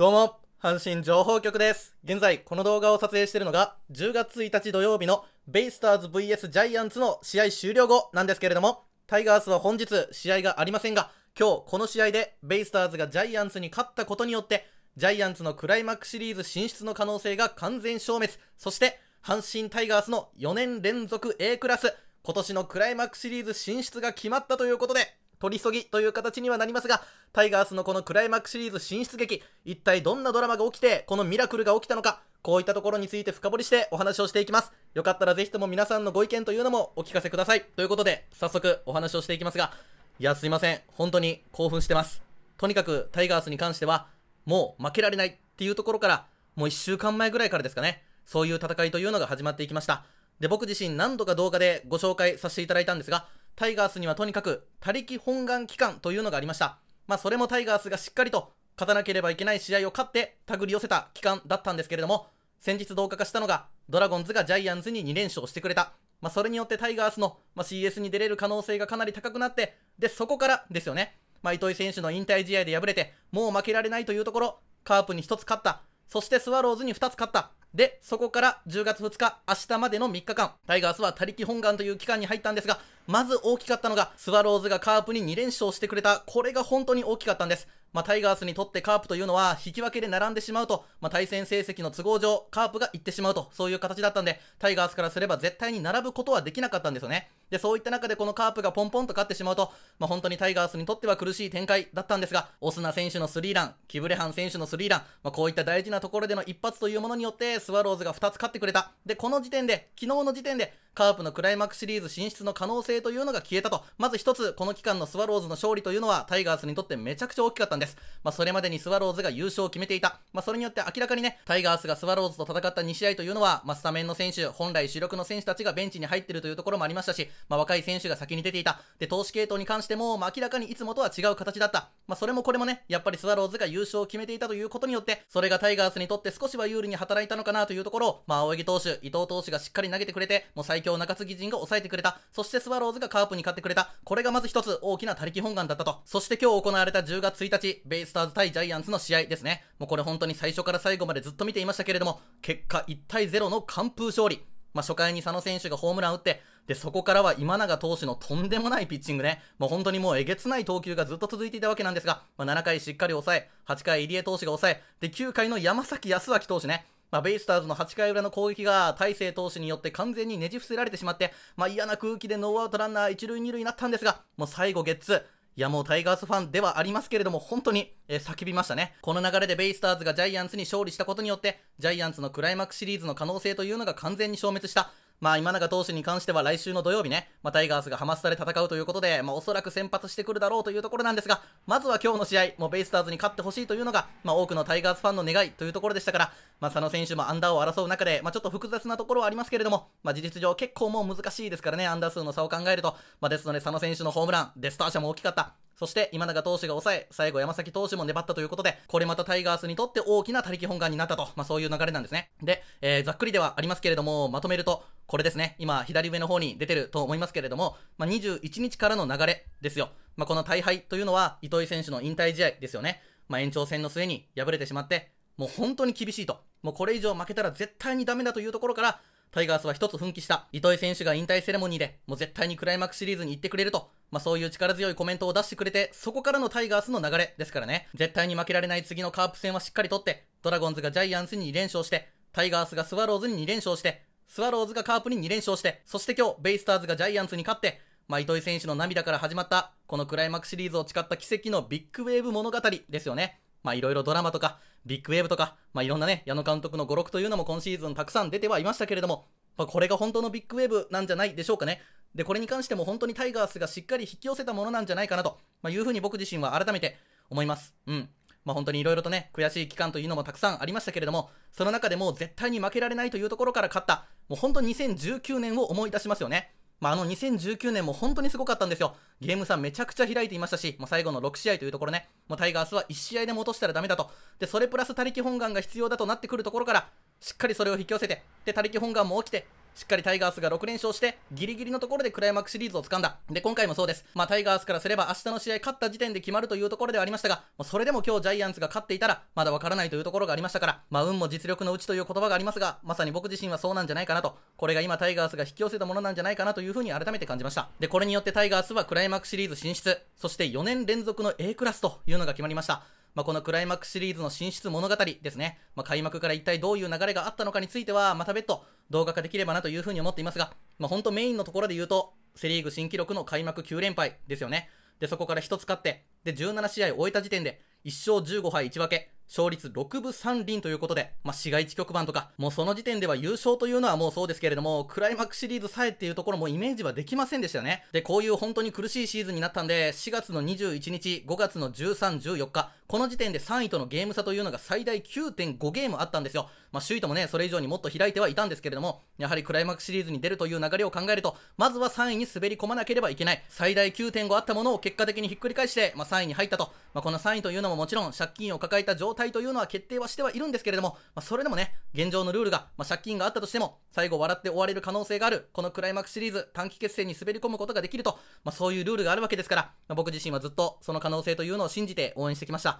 どうも、阪神情報局です。現在、この動画を撮影しているのが、10月1日土曜日のベイスターズ VS ジャイアンツの試合終了後なんですけれども、タイガースは本日試合がありませんが、今日この試合でベイスターズがジャイアンツに勝ったことによって、ジャイアンツのクライマックスシリーズ進出の可能性が完全消滅、そして阪神タイガースの4年連続 A クラス、今年のクライマックスシリーズ進出が決まったということで、取り急ぎという形にはなりますが、タイガースのこのクライマックスシリーズ進出劇、一体どんなドラマが起きて、このミラクルが起きたのか、こういったところについて深掘りしてお話をしていきます。よかったらぜひとも皆さんのご意見というのもお聞かせください。ということで、早速お話をしていきますが、いや、すいません。本当に興奮してます。とにかくタイガースに関しては、もう負けられないっていうところから、もう1週間前ぐらいからですかね、そういう戦いというのが始まっていきました。で、僕自身何度か動画でご紹介させていただいたんですが、タイガースにはとにかく、他力本願期間というのがありました。まあ、それもタイガースがしっかりと、勝たなければいけない試合を勝って、手繰り寄せた期間だったんですけれども、先日同化化したのが、ドラゴンズがジャイアンツに2連勝してくれた。まあ、それによってタイガースの、まあ、CS に出れる可能性がかなり高くなって、で、そこからですよね。まあ、糸井選手の引退試合で敗れて、もう負けられないというところ、カープに1つ勝った。そしてスワローズに2つ勝った。で、そこから10月2日、明日までの3日間、タイガースは他力本願という期間に入ったんですが、まず大きかったのが、スワローズがカープに2連勝してくれた、これが本当に大きかったんです。まあ、タイガースにとってカープというのは、引き分けで並んでしまうと、まあ、対戦成績の都合上、カープが行ってしまうと、そういう形だったんで、タイガースからすれば絶対に並ぶことはできなかったんですよね。で、そういった中でこのカープがポンポンと勝ってしまうと、まあ、本当にタイガースにとっては苦しい展開だったんですが、オスナ選手のスリーラン、キブレハン選手のスリーラン、まあ、こういった大事なところでの一発というものによって、スワローズが2つ勝ってくれた。で、この時点で、昨日の時点で、カープのクライマックスシリーズ進出の可能性というのが消えたと、まず1つ、この期間のスワローズの勝利というのは、タイガースにとってめちゃくちゃ大きかったんです。まあ、それまでにスワローズが優勝を決めていた。まあ、それによって明らかにね、タイガースがスワローズと戦った2試合というのは、まあ、スタメンの選手、本来主力の選手たちがベンチに入ってるというところもありましたし、まあ、若い選手が先に出ていた。で、投資系統に関しても、まあ、明らかにいつもとは違う形だった。まあ、それもこれもね、やっぱりスワローズが優勝を決めていたということによって、それがタイガースにとって少しは有利に働いたのかなというところを、まあ、青柳投手、伊藤投手がしっかり投げてくれて、もう最強中継ぎ陣が抑えてくれた。そしてスワローズがカープに勝ってくれた。これがまず一つ大きな他力本願だったと。そして今日行われた10月1日、ベイスターズ対ジャイアンツの試合ですね。もうこれ本当に最初から最後までずっと見ていましたけれども、結果1対0の完封勝利。まあ、初回に佐野選手がホームラン打って、で、そこからは今永投手のとんでもないピッチングね、もう本当にもうえげつない投球がずっと続いていたわけなんですが、まあ、7回しっかり抑え、8回入江投手が抑え、で、9回の山崎康明投手ね、まあ、ベイスターズの8回裏の攻撃が大勢投手によって完全にねじ伏せられてしまって、まあ、嫌な空気でノーアウトランナー1塁2塁になったんですが、もう最後ゲッツいやもうタイガースファンではありますけれども、本当に、え叫びましたね。この流れでベイスターズがジャイアンツに勝利したことによって、ジャイアンツのクライマックスシリーズの可能性というのが完全に消滅した。まあ今永投手に関しては来週の土曜日ね、まあ、タイガースがハマスタで戦うということで、まあ、おそらく先発してくるだろうというところなんですが、まずは今日の試合、もうベイスターズに勝ってほしいというのが、まあ、多くのタイガースファンの願いというところでしたから、まあ、佐野選手もアンダーを争う中で、まあ、ちょっと複雑なところはありますけれども、まあ、事実上結構もう難しいですからね、アンダー数の差を考えると、まあ、ですので佐野選手のホームラン、デスター社も大きかった、そして今永投手が抑え、最後山崎投手も粘ったということで、これまたタイガースにとって大きな他力本願になったと、まあそういう流れなんですね。で、えー、ざっくりではありますけれども、まとめると、これですね、今左上の方に出てると思いますけれども、まあ21日からの流れですよ。まあこの大敗というのは、糸井選手の引退試合ですよね。まあ延長戦の末に敗れてしまって、もう本当に厳しいと。もうこれ以上負けたら絶対にダメだというところから、タイガースは一つ奮起した。糸井選手が引退セレモニーで、もう絶対にクライマックスシリーズに行ってくれると、まあ、そういう力強いコメントを出してくれて、そこからのタイガースの流れですからね。絶対に負けられない次のカープ戦はしっかりとって、ドラゴンズがジャイアンツに2連勝して、タイガースがスワローズに2連勝して、スワローズがカープに2連勝して、そして今日、ベイスターズがジャイアンツに勝って、まあ、糸井選手の涙から始まった、このクライマックスシリーズを誓った奇跡のビッグウェーブ物語ですよね。まあいろいろドラマとか、ビッグウェーブとか、まあいろんなね、矢野監督の語録というのも今シーズンたくさん出てはいましたけれども、まあ、これが本当のビッグウェーブなんじゃないでしょうかね。で、これに関しても本当にタイガースがしっかり引き寄せたものなんじゃないかなと、まあ、いうふうに僕自身は改めて思います。うん。まあ、本当にいろいろとね、悔しい期間というのもたくさんありましたけれども、その中でも絶対に負けられないというところから勝った、もう本当に2019年を思い出しますよね。まあ、あの2019年も本当にすごかったんですよ。ゲーム差めちゃくちゃ開いていましたし、もう最後の6試合というところね、もうタイガースは1試合でも落としたらダメだと。で、それプラス他力本願が必要だとなってくるところから、しっかりそれを引き寄せて、で、他力本願も起きて、しっかりタイガースが6連勝して、ギリギリのところでクライマックスシリーズを掴んだ。で、今回もそうです。まあ、タイガースからすれば明日の試合勝った時点で決まるというところではありましたが、それでも今日ジャイアンツが勝っていたら、まだわからないというところがありましたから、まあ、運も実力のうちという言葉がありますが、まさに僕自身はそうなんじゃないかなと、これが今タイガースが引き寄せたものなんじゃないかなというふうに改めて感じました。で、これによってタイガースはクライマックスシリーズ進出、そして4年連続の A クラスというのが決まりました。まあ、このクライマックスシリーズの進出物語ですね、まあ、開幕から一体どういう流れがあったのかについては、また別途動画化できればなというふうに思っていますが、まあ、本当メインのところで言うと、セ・リーグ新記録の開幕9連敗ですよね。で、そこから1つ勝って、で、17試合終えた時点で、1勝15敗1分け、勝率6分3厘ということで、まあ、市街地局番とか、もうその時点では優勝というのはもうそうですけれども、クライマックスシリーズさえっていうところもイメージはできませんでしたよね。で、こういう本当に苦しいシーズンになったんで、4月の21日、5月の13、14日、この時点で3位とのゲーム差というのが最大9.5ゲームあったんですよ。まあ、首位ともね、それ以上にもっと開いてはいたんですけれども、やはりクライマックスシリーズに出るという流れを考えると、まずは3位に滑り込まなければいけない。最大9.5あったものを結果的にひっくり返して、まあ、3位に入ったと。まあ、この3位というのももちろん借金を抱えた状態というのは決定はしてはいるんですけれども、まあ、それでもね、現状のルールが、まあ、借金があったとしても、最後笑って終われる可能性がある、このクライマックスシリーズ短期決戦に滑り込むことができると、まあ、そういうルールがあるわけですから、まあ、僕自身はずっとその可能性というのを信じて応援してきました。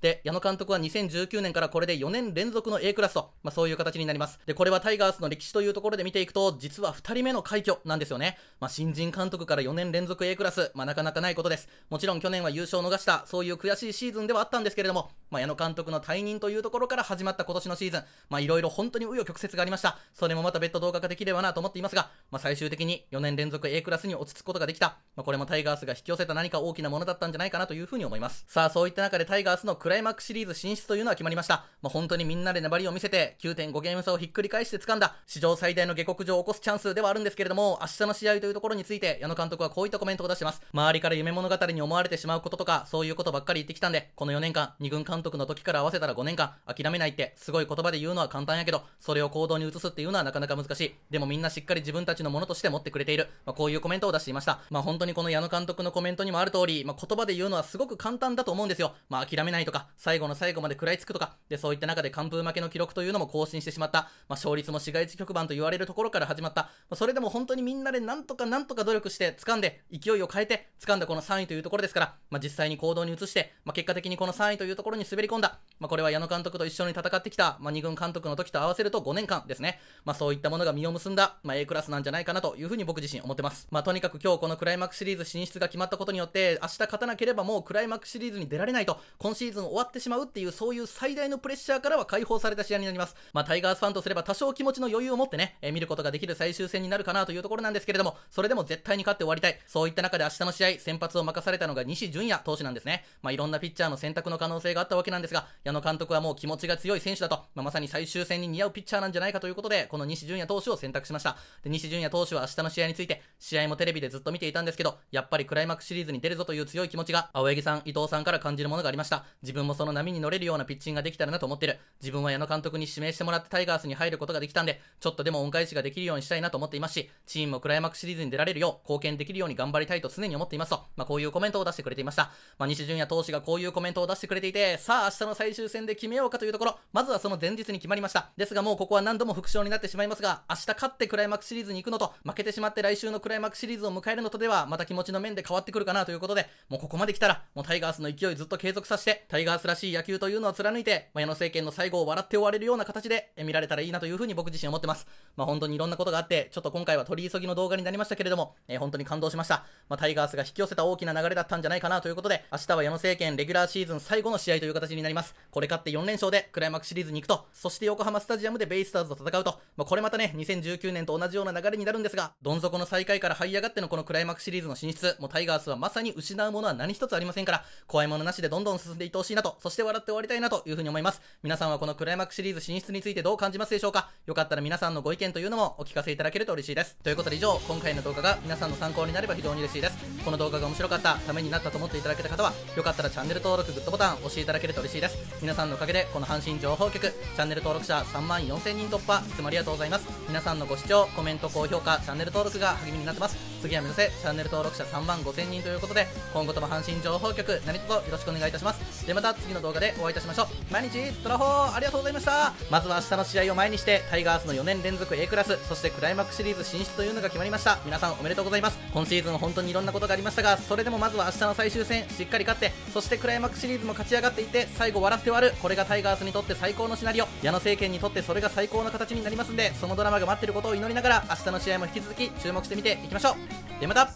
で、矢野監督は2019年からこれで4年連続の A クラスと、まあ、そういう形になります。で、これはタイガースの歴史というところで見ていくと、実は2人目の快挙なんですよね。まあ、新人監督から4年連続 A クラス、まあ、なかなかないことです。もちろん去年は優勝を逃した、そういう悔しいシーズンではあったんですけれども、まあ、矢野監督の退任というところから始まった今年のシーズン、まあ、いろいろ本当に紆余曲折がありました。それもまた別途動画化できればなと思っていますが、まあ、最終的に4年連続 A クラスに落ち着くことができた。まあ、これもタイガースが引き寄せた何か大きなものだったんじゃないかなというふうに思います。さあ、そういった中でタイガースのクライマックスシリーズ進出というのは決まりました。まあ、本当にみんなで粘りを見せて、9.5ゲーム差をひっくり返して掴んだ、史上最大の下克上を起こすチャンスではあるんですけれども、明日の試合というところについて、矢野監督はこういったコメントを出してます。周りから夢物語に思われてしまうこととか、そういうことばっかり言ってきたんで、この4年間、2軍監督の時から合わせたら5年間、諦めないって、すごい言葉で言うのは簡単やけど、それを行動に移すっていうのはなかなか難しい。でもみんなしっかり自分たちのものとして持ってくれている。まあ、こういうコメントを出していました。まあ、本当にこの矢野監督のコメントにもある通り、まあ、言葉で言うのはすごく簡単だと思うんですよ。まあ、諦めないとか、か、最後の最後まで食らいつくとか、で、そういった中で完封負けの記録というのも更新してしまった、まあ、勝率も市街地局番と言われるところから始まった、まあ、それでも本当にみんなでなんとかなんとか努力して、掴んで、勢いを変えて、掴んだこの3位というところですから、まあ、実際に行動に移して、まあ、結果的にこの3位というところに滑り込んだ、まあ、これは矢野監督と一緒に戦ってきた、まあ、2軍監督の時と合わせると5年間ですね。まあ、そういったものが実を結んだ、まあ、A クラスなんじゃないかなというふうに僕自身思ってます。まあ、とにかく今日このクライマックスシリーズ進出が決まったことによって、明日勝たなければもうクライマックスシリーズに出られないと、今シーズン終わってしまうっていう、そういう最大のプレッシャーからは解放された試合になります。まあ、タイガースファンとすれば多少気持ちの余裕を持ってね、えー、見ることができる最終戦になるかなというところなんですけれども、それでも絶対に勝って終わりたい。そういった中で明日の試合、先発を任されたのが西純也投手なんですね。まあ、いろんなピッチャーの選択の可能性があったわけなんですが、矢野監督はもう気持ちが強い選手だと、まあ、まさに最終戦に似合うピッチャーなんじゃないかということで、この西純也投手を選択しました。で、西純也投手は明日の試合について、試合もテレビでずっと見ていたんですけど、やっぱりクライマックスシリーズに出るぞという強い気持ちが、青柳さん、伊藤さんから感じるものがありました。自分もその波に乗れるようなピッチングができたらなと思ってる。自分は矢野監督に指名してもらってタイガースに入ることができたんで、ちょっとでも恩返しができるようにしたいなと思っていますし、チームもクライマックスシリーズに出られるよう、貢献できるように頑張りたいと常に思っていますと、まあ、こういうコメントを出してくれていました。まあ、西純也投手がこういうコメントを出してくれていて、さあ明日の最終終戦で決めようかというところ、まずはその前日に決まりました。ですがもうここは何度も副賞になってしまいますが、明日勝ってクライマックスシリーズに行くのと、負けてしまって来週のクライマックスシリーズを迎えるのとでは、また気持ちの面で変わってくるかなということで、もうここまで来たら、もうタイガースの勢いずっと継続させて、タイガースらしい野球というのを貫いて、まあ、矢政権の最後を笑って終われるような形で見られたらいいなというふうに僕自身思ってます。まあ、本当にいろんなことがあって、ちょっと今回は取り急ぎの動画になりましたけれども、えー、本当に感動しました。まあ、タイガースが引き寄せた大きな流れだったんじゃないかなということで、明日は矢野政権レギュラーシーズン最後の試合という形になります。これ勝って4連勝でクライマックスシリーズに行くと、そして横浜スタジアムでベイスターズと戦うと、まあ、これまたね、2019年と同じような流れになるんですが、どん底の最下位から這い上がってのこのクライマックスシリーズの進出、もうタイガースはまさに失うものは何一つありませんから、怖いものなしでどんどん進んでいってほしいなと、そして笑って終わりたいなというふうに思います。皆さんはこのクライマックスシリーズ進出についてどう感じますでしょうかよかったら皆さんのご意見というのもお聞かせいただけると嬉しいです。ということで以上、今回の動画が皆さんの参考になれば非常に嬉しいです。この動画が面白かった、ためになったと思っていただけた方は、よかったらチャンネル登録、グッドボタン押していただけると嬉しいです。皆さんのおかげでこの阪神情報局チャンネル登録者3万4000人突破いつもありがとうございます皆さんのご視聴コメント高評価チャンネル登録が励みになってます次は目指せチャンネル登録者3万5000人ということで今後とも阪神情報局何卒よろしくお願いいたしますでまた次の動画でお会いいたしましょう毎日ドラホーありがとうございましたまずは明日の試合を前にしてタイガースの4年連続 A クラスそしてクライマックスシリーズ進出というのが決まりました皆さんおめでとうございます今シーズン本当にいろんなことがありましたがそれでもまずは明日の最終戦しっかり勝ってそしてクライマックスシリーズも勝ち上がっていて最後笑って終わるこれがタイガースにとって最高のシナリオ矢野政権にとってそれが最高の形になりますんでそのドラマが待ってることを祈りながら明日の試合も引き続き注目してみていきましょうではまた